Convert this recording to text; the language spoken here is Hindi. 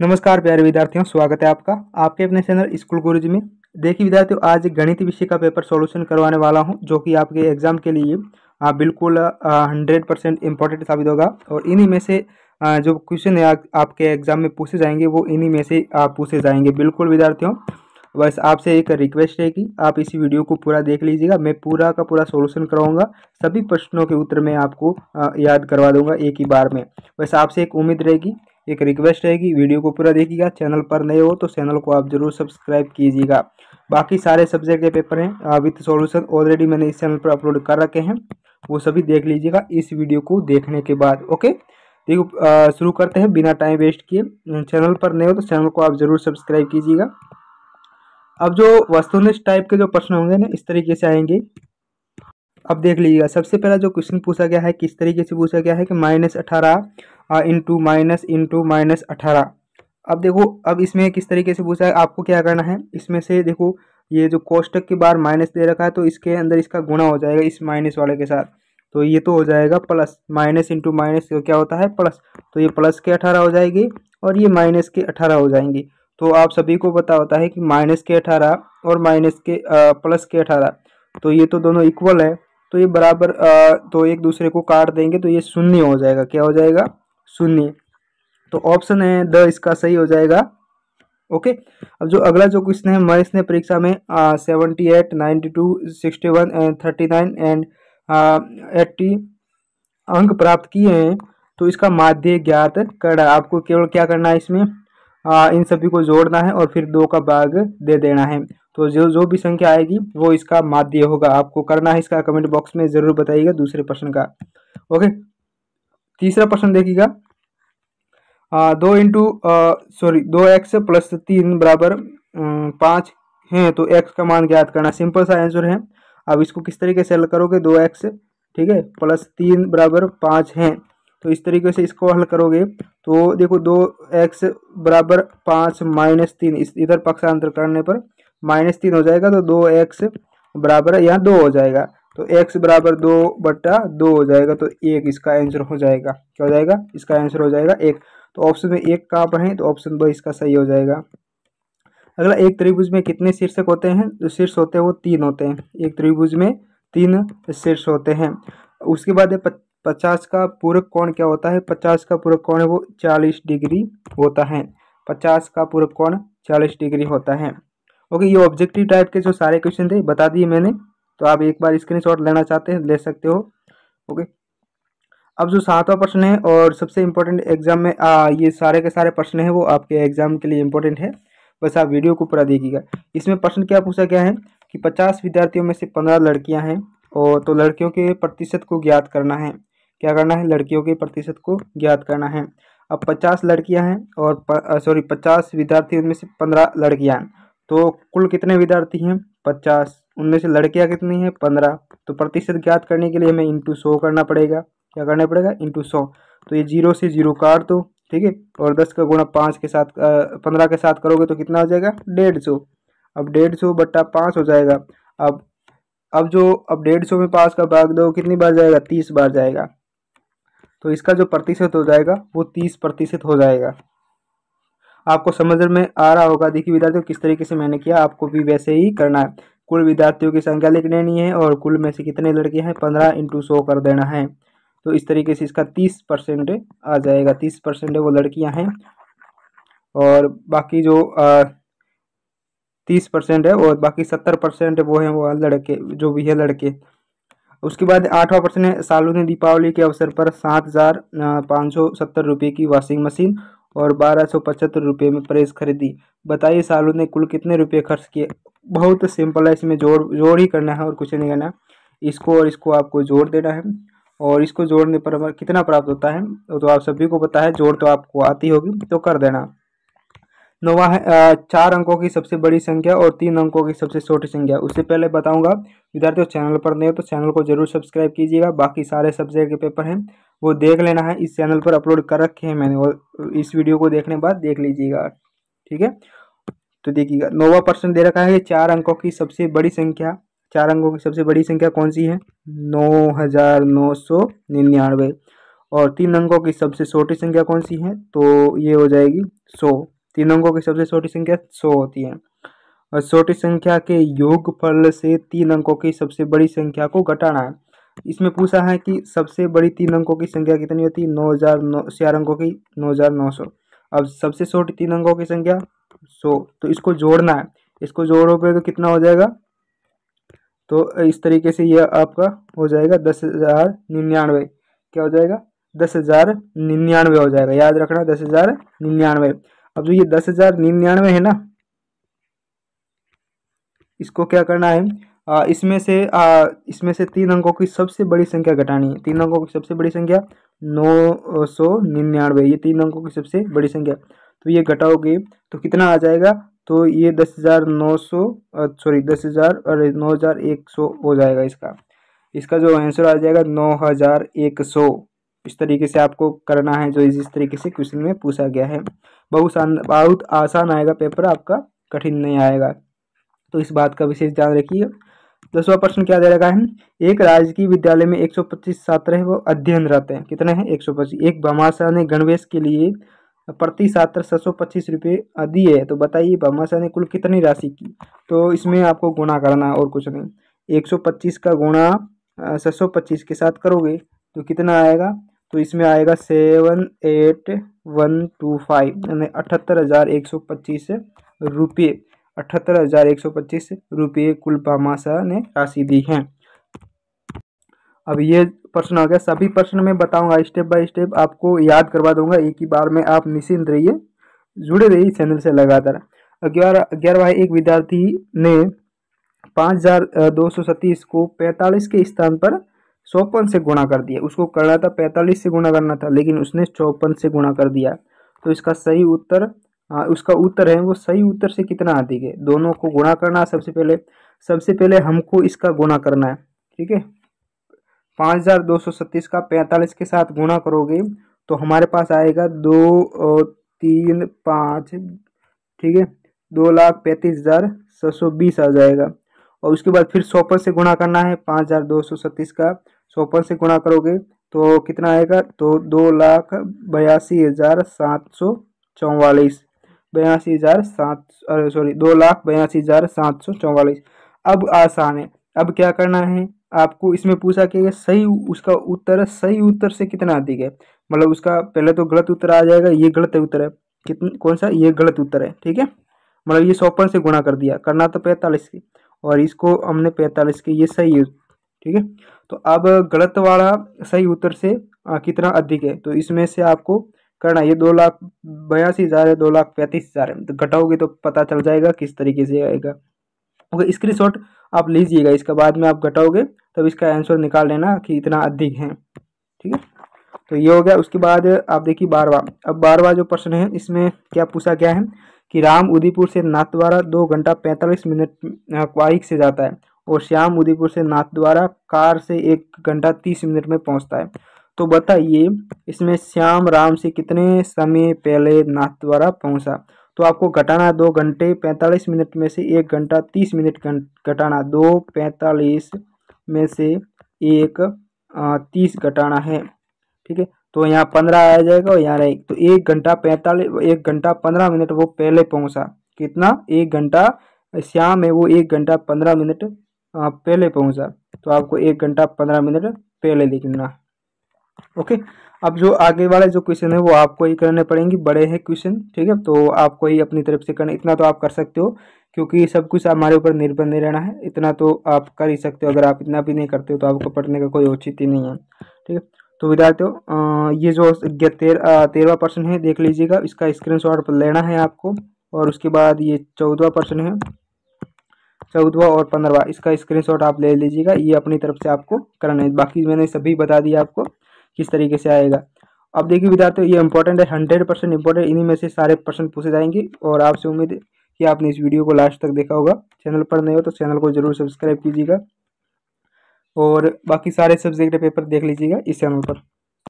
नमस्कार प्यारे विद्यार्थियों स्वागत है आपका आपके अपने चैनल स्कूल गुरुजी में देखिए विद्यार्थियों आज गणित विषय का पेपर सॉल्यूशन करवाने वाला हूं जो कि आपके एग्जाम के लिए आ, बिल्कुल हंड्रेड परसेंट इम्पोर्टेंट साबित होगा और इन्हीं में से आ, जो क्वेश्चन है आपके एग्जाम में पूछे जाएंगे वो इन्हीं में से आप पूछे जाएंगे बिल्कुल विद्यार्थियों बस आपसे एक रिक्वेस्ट है कि आप इसी वीडियो को पूरा देख लीजिएगा मैं पूरा का पूरा सॉल्यूशन करवाऊंगा सभी प्रश्नों के उत्तर मैं आपको याद करवा दूंगा एक ही बार में बस आपसे एक उम्मीद रहेगी एक रिक्वेस्ट रहेगी वीडियो को पूरा देखिएगा चैनल पर नए हो तो चैनल को आप जरूर सब्सक्राइब कीजिएगा बाकी सारे सब्जेक्ट के पेपर हैं विथ सॉल्यूशन ऑलरेडी मैंने इस चैनल पर अपलोड कर रखे हैं वो सभी देख लीजिएगा इस वीडियो को देखने के बाद ओके देखो शुरू करते हैं बिना टाइम वेस्ट किए चैनल पर नए हो तो चैनल को आप जरूर सब्सक्राइब कीजिएगा अब जो वस्तुनिष्ठ टाइप के जो प्रश्न होंगे ना इस तरीके से आएंगे अब देख लीजिएगा सबसे पहला जो क्वेश्चन पूछा गया है किस तरीके से पूछा गया है कि माइनस अठारह इंटू माइनस इंटू माइनस अठारह अब देखो अब इसमें किस तरीके से पूछा है आपको क्या करना है इसमें से देखो ये जो कोष्टक के बार माइनस दे रखा है तो इसके अंदर इसका गुणा हो जाएगा इस माइनस वाले के साथ तो ये तो हो जाएगा प्लस माइनस इंटू माइनस क्या होता है प्लस तो ये प्लस के अठारह हो जाएगी और ये माइनस के अठारह हो जाएंगे तो आप सभी को पता होता है कि माइनस के अठारह और माइनस के आ, प्लस के अठारह तो ये तो दोनों इक्वल है तो ये बराबर आ, तो एक दूसरे को काट देंगे तो ये शून्य हो जाएगा क्या हो जाएगा शून्य तो ऑप्शन है द इसका सही हो जाएगा ओके अब जो अगला जो क्वेश्चन है महेश ने परीक्षा में seventy eight ninety two sixty one and thirty nine and eighty अंक प्राप्त किए हैं तो इसका माध्य ज्ञात करना आपको केवल क्या करना है इसमें आ, इन सभी को जोड़ना है और फिर दो का भाग दे देना है तो जो जो भी संख्या आएगी वो इसका माध्य होगा आपको करना है इसका कमेंट बॉक्स में ज़रूर बताइएगा दूसरे प्रश्न का ओके तीसरा प्रश्न देखिएगा दो इंटू सॉरी दो एक्स प्लस तीन बराबर पाँच है तो एक्स का मान ज्ञात करना सिंपल सा आंसर है अब इसको किस तरीके से हल करोगे दो एक्स ठीक है प्लस तीन बराबर पाँच है तो इस तरीके से इसको हल करोगे तो देखो दो एक्स बराबर पाँच माइनस तीन इस इधर पक्षांतर करने पर माइनस तीन हो जाएगा तो दो एक्स बराबर यहाँ दो हो जाएगा तो एक्स बराबर दो बट्टा दो हो जाएगा तो एक इसका आंसर हो जाएगा क्या हो जाएगा इसका आंसर हो जाएगा एक तो ऑप्शन में एक कहाँ पर है तो ऑप्शन ब इसका सही हो जाएगा अगला एक त्रिभुज में कितने शीर्षक होते हैं जो शीर्ष होते हैं वो तीन होते हैं एक त्रिभुज में तीन शीर्ष होते हैं उसके बाद पचास का पूरक कोण क्या होता है पचास का पूरक कोण है वो चालीस डिग्री होता है पचास का पूरक कोण चालीस डिग्री होता है ओके ये ऑब्जेक्टिव टाइप के जो सारे क्वेश्चन थे बता दिए मैंने तो आप एक बार शॉट लेना चाहते हैं ले सकते हो ओके अब जो सातवां प्रश्न है और सबसे इम्पोर्टेंट एग्जाम में आ, ये सारे के सारे प्रश्न हैं वो आपके एग्जाम के लिए इम्पोर्टेंट है बस आप वीडियो को पूरा देखिएगा इसमें प्रश्न क्या पूछा गया है कि पचास विद्यार्थियों में से पंद्रह लड़कियां हैं और तो लड़कियों के प्रतिशत को ज्ञात करना है क्या करना है लड़कियों के प्रतिशत को ज्ञात करना है अब पचास लड़कियां हैं और सॉरी पचास विद्यार्थी उनमें से पंद्रह लड़कियां हैं तो कुल कितने विद्यार्थी हैं पचास उनमें से लड़कियाँ कितनी हैं पंद्रह तो प्रतिशत ज्ञात करने के लिए हमें इंटू सौ करना पड़ेगा क्या करना पड़ेगा इंटू सौ तो ये जीरो से जीरो काट दो ठीक है और दस का गुणा पाँच के साथ पंद्रह के साथ करोगे तो कितना हो जाएगा डेढ़ सौ अब डेढ़ सौ बट्टा पाँच हो जाएगा अब अब जो अब डेढ़ सौ में पाँच का भाग दो कितनी बार जाएगा तीस बार जाएगा तो इसका जो प्रतिशत हो जाएगा वो तीस प्रतिशत हो जाएगा आपको समझ में आ रहा होगा देखिए विद्यार्थियों किस तरीके से मैंने किया आपको भी वैसे ही करना है कुल विद्यार्थियों की संख्या लिख लेनी है और कुल में से कितने लड़के हैं पंद्रह इंटू सौ कर देना है तो इस तरीके से इसका तीस परसेंट आ जाएगा तीस परसेंट वो लड़कियां हैं और बाकी जो तीस परसेंट है और बाकी सत्तर परसेंट वो हैं वो लड़के जो भी है लड़के उसके बाद आठवां प्रश्न है सालों ने दीपावली के अवसर पर सात हज़ार पाँच सौ सत्तर रुपये की वॉशिंग मशीन और बारह सौ पचहत्तर रुपये में प्रेस खरीदी बताइए सालों ने कुल कितने रुपये खर्च किए बहुत सिंपल है इसमें जोड़ जोड़ ही करना है और कुछ नहीं करना इसको और इसको आपको जोड़ देना है और इसको जोड़ने पर कितना प्राप्त होता है तो आप सभी को पता है जोड़ तो आपको आती होगी तो कर देना नौवा है चार अंकों की सबसे बड़ी संख्या और तीन अंकों की सबसे छोटी संख्या उससे पहले बताऊंगा विद्यार्थियों चैनल पर नहीं हो तो चैनल को जरूर सब्सक्राइब कीजिएगा बाकी सारे सब्जेक्ट के पेपर हैं वो देख लेना है इस चैनल पर अपलोड कर रखे हैं मैंने और इस वीडियो को देखने के बाद देख लीजिएगा ठीक है तो देखिएगा नोवा पर्सन दे रखा है चार अंकों की सबसे बड़ी संख्या चार अंकों की सबसे बड़ी संख्या कौन सी है नौ हज़ार नौ सौ निन्यानवे और तीन अंकों की सबसे छोटी संख्या कौन सी है तो ये हो जाएगी सौ तीन अंकों की सबसे छोटी संख्या सौ होती है और छोटी संख्या के योग फल से तीन अंकों की सबसे बड़ी संख्या को घटाना है इसमें पूछा है कि सबसे बड़ी तीन अंकों की संख्या कितनी होती है नौ हज़ार नौ चार अंकों की नौ हज़ार नौ सौ अब सबसे छोटी तीन अंकों की संख्या सो तो इसको जोड़ना है इसको जोड़ोगे तो कितना हो जाएगा तो इस तरीके से ये आपका हो जाएगा दस हज़ार निन्यानवे क्या हो जाएगा दस हज़ार निन्यानवे हो जाएगा याद रखना दस हज़ार निन्यानवे अब जो ये दस हज़ार निन्यानवे है ना इसको क्या करना है इसमें से इसमें से तीन अंकों की सबसे बड़ी संख्या घटानी है तीन अंकों की सबसे बड़ी संख्या नौ सौ निन्यानवे ये तीन अंकों की सबसे बड़ी संख्या तो ये घटाओगे तो कितना आ जाएगा तो ये दस हज़ार नौ सौ सॉरी दस हज़ार और नौ हज़ार एक सौ हो जाएगा इसका इसका जो आंसर आ जाएगा नौ हज़ार एक सौ इस तरीके से आपको करना है जो इस तरीके से क्वेश्चन में पूछा गया है बहुत आसान बहुत आसान आएगा पेपर आपका कठिन नहीं आएगा तो इस बात का विशेष ध्यान रखिए दसवा प्रश्न क्या दे रखा है एक राजकीय विद्यालय में एक सौ पच्चीस छात्र है वो अध्ययनरत हैं कितने हैं पच्चीस एक भामाशाह ने गणवेश के लिए प्रति छात्र छः सौ पच्चीस रुपये दिए है तो बताइए भामाशाह ने कुल कितनी राशि की तो इसमें आपको गुणा करना है और कुछ नहीं एक सौ पच्चीस का गुणा छः सौ पच्चीस के साथ करोगे तो कितना आएगा तो इसमें आएगा seven eight one two five यानी अठहत्तर हज़ार एक सौ पच्चीस रुपये अठहत्तर हज़ार एक सौ पच्चीस रुपये कुल भामाशाह ने राशि दी है अब ये प्रश्न आ गया सभी प्रश्न में बताऊंगा स्टेप बाय स्टेप आपको याद करवा दूंगा एक ही बार में आप निश्चिंत रहिए जुड़े रहिए चैनल से लगातार ग्यारह ग्यारह एक विद्यार्थी ने पाँच हज़ार दो सौ सत्तीस को पैंतालीस के स्थान पर चौपन से गुणा कर दिया उसको करना था पैंतालीस से गुणा करना था लेकिन उसने चौपन से गुणा कर दिया तो इसका सही उत्तर आ, उसका उत्तर है वो सही उत्तर से कितना अधिक है दोनों को गुणा करना सबसे पहले सबसे पहले हमको इसका गुणा करना है ठीक है पाँच हज़ार दो सौ सत्तीस का पैंतालीस के साथ गुणा करोगे तो हमारे पास आएगा दो तीन पाँच ठीक है दो लाख पैंतीस हज़ार छः सौ बीस आ जाएगा और उसके बाद फिर सौ पर से गुणा करना है पाँच हज़ार दो सौ सत्तीस का सौ पर से गुणा करोगे तो कितना आएगा तो दो लाख बयासी हज़ार सात सौ चौवालीस बयासी हज़ार सात सॉरी दो लाख बयासी हज़ार सात सौ चौवालीस अब आसान है अब क्या करना है आपको इसमें पूछा कि सही उसका उत्तर सही उत्तर से कितना अधिक है मतलब उसका पहले तो गलत उत्तर आ जाएगा ये गलत उत्तर है कितना कौन सा ये गलत उत्तर है ठीक है मतलब ये सौपन से गुणा कर दिया करना तो पैंतालीस की और इसको हमने पैंतालीस की ये सही है ठीक है तो अब गलत वाला सही उत्तर से आ, कितना अधिक है तो इसमें से आपको करना ये दो लाख बयासी हज़ार है दो लाख पैंतीस हज़ार है तो घटाओगे तो पता चल जाएगा किस तरीके से आएगा ओके स्क्रीन आप लीजिएगा इसका बाद में आप घटाओगे तब इसका आंसर निकाल लेना कि इतना अधिक है ठीक है तो ये हो गया उसके बाद आप देखिए बारवा अब बारवा जो प्रश्न है इसमें क्या पूछा गया है कि राम उदयपुर से नाथद्वारा दो घंटा पैंतालीस मिनट बाइक से जाता है और श्याम उदयपुर से नाथद्वारा कार से एक घंटा तीस मिनट में पहुंचता है तो बताइए इसमें श्याम राम से कितने समय पहले नाथद्वारा पहुंचा तो आपको घटाना दो घंटे पैंतालीस मिनट में से एक घंटा तीस मिनट घटाना दो पैंतालीस में से एक तीस घटाना है ठीक है तो यहाँ पंद्रह आ जाएगा और यहाँ रहे तो एक घंटा पैंतालीस एक घंटा पंद्रह मिनट वो पहले पहुँचा कितना एक घंटा शाम में वो एक घंटा पंद्रह मिनट पहले पहुँचा तो आपको एक घंटा पंद्रह मिनट पहले लिखना ओके अब जो आगे वाला जो क्वेश्चन है वो आपको ही करने पड़ेंगे बड़े हैं क्वेश्चन ठीक है तो आपको ही अपनी तरफ से करना इतना तो आप कर सकते हो क्योंकि सब कुछ हमारे ऊपर निर्भर नहीं रहना है इतना तो आप कर ही सकते हो अगर आप इतना भी नहीं करते हो तो आपको पढ़ने का कोई औचित ही नहीं है ठीक है तो विद्यार्थियों ये जो तेरहवा पर्सन है देख लीजिएगा इसका स्क्रीन शॉट लेना है आपको और उसके बाद ये चौदवा पर्सन है चौदवा और पंद्रवा इसका स्क्रीनशॉट आप ले लीजिएगा ये अपनी तरफ से आपको करना है बाकी मैंने सभी बता दिया आपको किस तरीके से आएगा अब देखिए विद्यार्थियों ये इंपॉर्टेंट है हंड्रेड परसेंट इंपॉर्टेंट इन्हीं में से सारे प्रश्न पूछे जाएंगे और आपसे उम्मीद है कि आपने इस वीडियो को लास्ट तक देखा होगा चैनल पर नहीं हो तो चैनल को जरूर सब्सक्राइब कीजिएगा और बाकी सारे सब्जेक्ट पेपर देख लीजिएगा इस चैनल पर